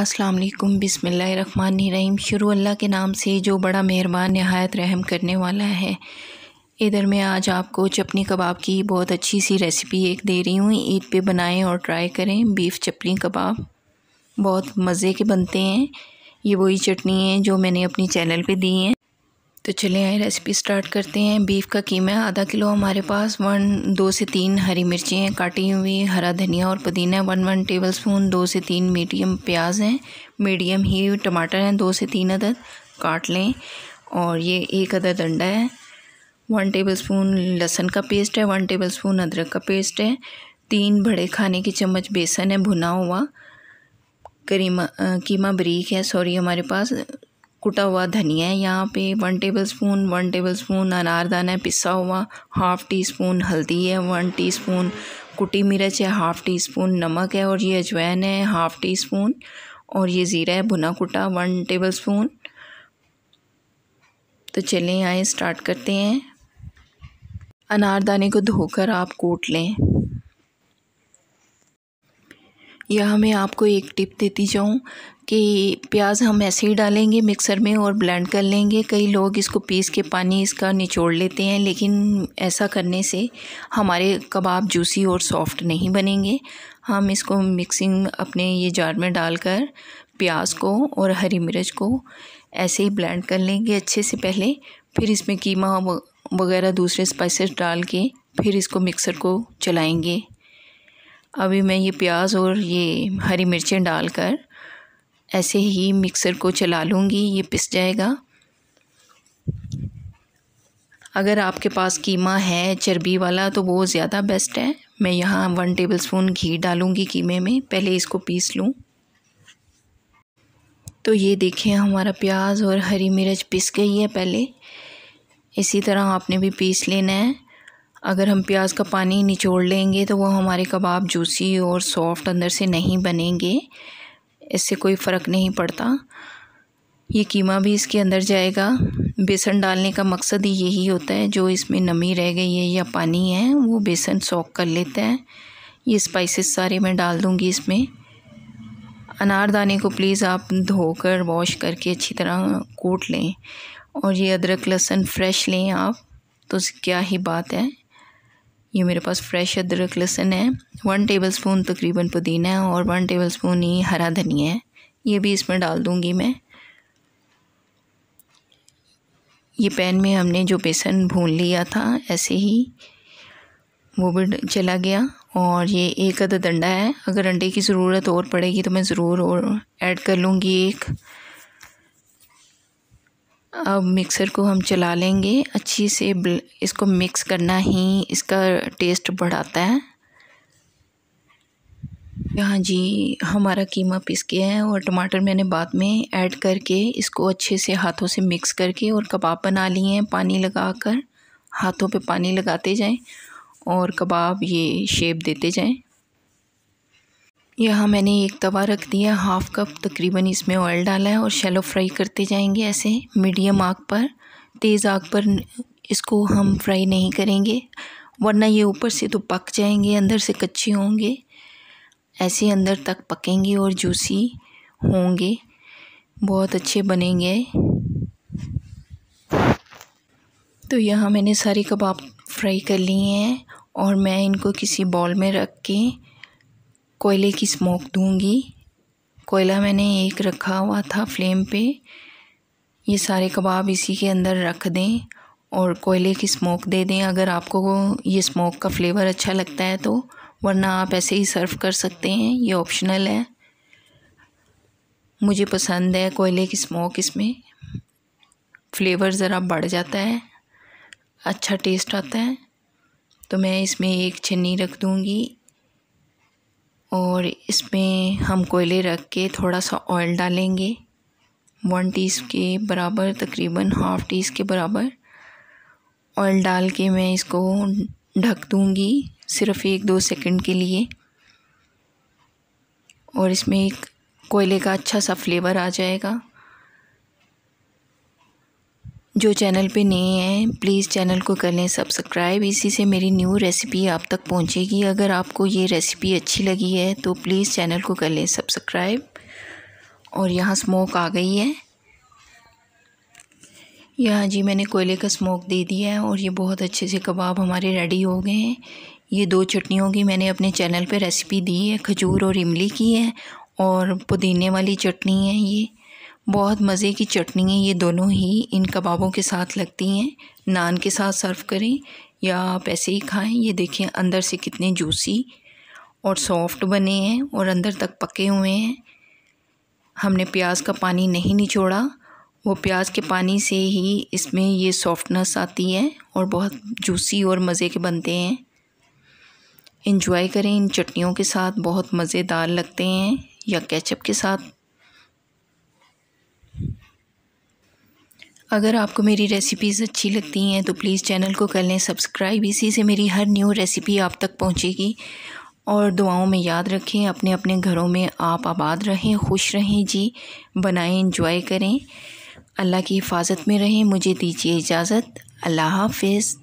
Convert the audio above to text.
अस्सलाम वालेकुम रहीम शुरू अल्लाह के नाम से जो बड़ा मेहरबान नहायत रहम करने वाला है इधर मैं आज आपको चपनी कबाब की बहुत अच्छी सी रेसिपी एक दे रही हूँ ईद पे बनाएं और ट्राई करें बीफ़ चपनी कबाब बहुत मज़े के बनते हैं ये वही चटनी है जो मैंने अपनी चैनल पे दी हैं तो चलिए आए रेसिपी स्टार्ट करते हैं बीफ का कीमा है आधा किलो हमारे पास वन दो से तीन हरी मिर्ची हैं काटी हुई हरा धनिया और पुदीना है वन वन टेबल स्पून दो से तीन मीडियम प्याज हैं मीडियम ही टमाटर हैं दो से तीन अदद काट लें और ये एक अदद अंडा है वन टेबल स्पून लहसन का पेस्ट है वन टेबल स्पून अदरक का पेस्ट है तीन बड़े खाने की चम्मच बेसन है भुना हुआ करीमा कीमा बरीक है सॉरी हमारे पास कुटा हुआ धनिया है यहाँ पे one tablespoon one tablespoon अनारदाना है पिसा हुआ हाफ़ टी स्पून हल्दी है वन टी स्पून कुटी मिर्च है हाफ़ टी स्पून नमक है और ये अजवैन है हाफ़ टी स्पून और ये ज़ीरा है भुना कुटा वन टेबल स्पून तो चलें आए स्टार्ट करते हैं अनारदाने को धोकर आप कूट लें यह मैं आपको एक टिप देती जाऊँ कि प्याज हम ऐसे ही डालेंगे मिक्सर में और ब्लेंड कर लेंगे कई लोग इसको पीस के पानी इसका निचोड़ लेते हैं लेकिन ऐसा करने से हमारे कबाब जूसी और सॉफ्ट नहीं बनेंगे हम इसको मिक्सिंग अपने ये जार में डालकर प्याज को और हरी मिर्च को ऐसे ही ब्लेंड कर लेंगे अच्छे से पहले फिर इसमें कीमा वगैरह दूसरे स्पाइसेस डाल के फिर इसको मिक्सर को चलाएंगे अभी मैं ये प्याज और ये हरी मिर्चें डालकर ऐसे ही मिक्सर को चला लूँगी ये पिस जाएगा अगर आपके पास कीमा है चर्बी वाला तो वो ज़्यादा बेस्ट है मैं यहाँ वन टेबलस्पून घी डालूँगी कीमे में पहले इसको पीस लूँ तो ये देखें हमारा प्याज और हरी मिर्च पिस गई है पहले इसी तरह आपने भी पीस लेना है अगर हम प्याज का पानी निचोड़ लेंगे तो वो हमारे कबाब जूसी और सॉफ्ट अंदर से नहीं बनेंगे इससे कोई फ़र्क नहीं पड़ता ये कीमा भी इसके अंदर जाएगा बेसन डालने का मकसद ही यही होता है जो इसमें नमी रह गई है या पानी है वो बेसन सॉक कर लेता है ये स्पाइसेस सारे मैं डाल दूँगी इसमें अनारदाने को प्लीज़ आप धोकर वॉश करके अच्छी तरह कोट लें और ये अदरक लहसुन फ्रेश लें आप तो क्या ही बात है ये मेरे पास फ्रेश अदरक लहसुन है वन टेबल स्पून तकरीबन पुदीना है और वन टेबल स्पून ही हरा धनिया है ये भी इसमें डाल दूँगी मैं ये पैन में हमने जो बेसन भून लिया था ऐसे ही वो भी चला गया और ये एक अदद अंडा है अगर अंडे की ज़रूरत और पड़ेगी तो मैं ज़रूर और ऐड कर लूँगी एक अब मिक्सर को हम चला लेंगे अच्छी से इसको मिक्स करना ही इसका टेस्ट बढ़ाता है हाँ जी हमारा कीमा पिस गया है और टमाटर मैंने बाद में ऐड करके इसको अच्छे से हाथों से मिक्स करके और कबाब बना लिए हैं पानी लगा कर हाथों पे पानी लगाते जाएं और कबाब ये शेप देते जाएं यहाँ मैंने एक तवा रख दिया हाफ़ कप तकरीबन इसमें ऑयल डाला है और शैलो फ्राई करते जाएंगे ऐसे मीडियम आग पर तेज़ आग पर इसको हम फ्राई नहीं करेंगे वरना ये ऊपर से तो पक जाएंगे अंदर से कच्चे होंगे ऐसे अंदर तक पकेंगे और जूसी होंगे बहुत अच्छे बनेंगे तो यहाँ मैंने सारे कबाब फ्राई कर लिए हैं और मैं इनको किसी बॉल में रख के कोयले की स्मोक दूंगी कोयला मैंने एक रखा हुआ था फ्लेम पे ये सारे कबाब इसी के अंदर रख दें और कोयले की स्मोक दे दें अगर आपको ये स्मोक का फ्लेवर अच्छा लगता है तो वरना आप ऐसे ही सर्व कर सकते हैं ये ऑप्शनल है मुझे पसंद है कोयले की स्मोक इसमें फ्लेवर ज़रा बढ़ जाता है अच्छा टेस्ट आता है तो मैं इसमें एक छन्नी रख दूँगी और इसमें हम कोयले रख के थोड़ा सा ऑयल डालेंगे वन टीस के बराबर तकरीबन हाफ़ टीस के बराबर ऑयल डाल के मैं इसको ढक दूँगी सिर्फ़ एक दो सेकंड के लिए और इसमें एक कोयले का अच्छा सा फ्लेवर आ जाएगा जो चैनल पे नए हैं प्लीज़ चैनल को कर लें सब्सक्राइब इसी से मेरी न्यू रेसिपी आप तक पहुंचेगी अगर आपको ये रेसिपी अच्छी लगी है तो प्लीज़ चैनल को कर लें सब्सक्राइब और यहाँ स्मोक आ गई है यहाँ जी मैंने कोयले का स्मोक दे दिया है और ये बहुत अच्छे से कबाब हमारे रेडी हो गए हैं ये दो चटनियों की मैंने अपने चैनल पर रेसिपी दी है खजूर और इमली की है और पुदीने वाली चटनी है ये बहुत मज़े की चटनी है ये दोनों ही इन कबाबों के साथ लगती हैं नान के साथ सर्व करें या आप ऐसे ही खाएं ये देखें अंदर से कितने जूसी और सॉफ्ट बने हैं और अंदर तक पके हुए हैं हमने प्याज का पानी नहीं निचोड़ा वो प्याज के पानी से ही इसमें ये सॉफ्टनेस आती है और बहुत जूसी और मज़े के बनते हैं इन्जॉय करें इन चटनियों के साथ बहुत मज़ेदार लगते हैं या केचप के साथ अगर आपको मेरी रेसिपीज़ अच्छी लगती हैं तो प्लीज़ चैनल को कर लें सब्सक्राइब इसी से मेरी हर न्यू रेसिपी आप तक पहुँचेगी और दुआओं में याद रखें अपने अपने घरों में आप आबाद रहें खुश रहें जी बनाएं इंजॉय करें अल्लाह की हिफाजत में रहें मुझे दीजिए इजाज़त अल्लाह हाफिज़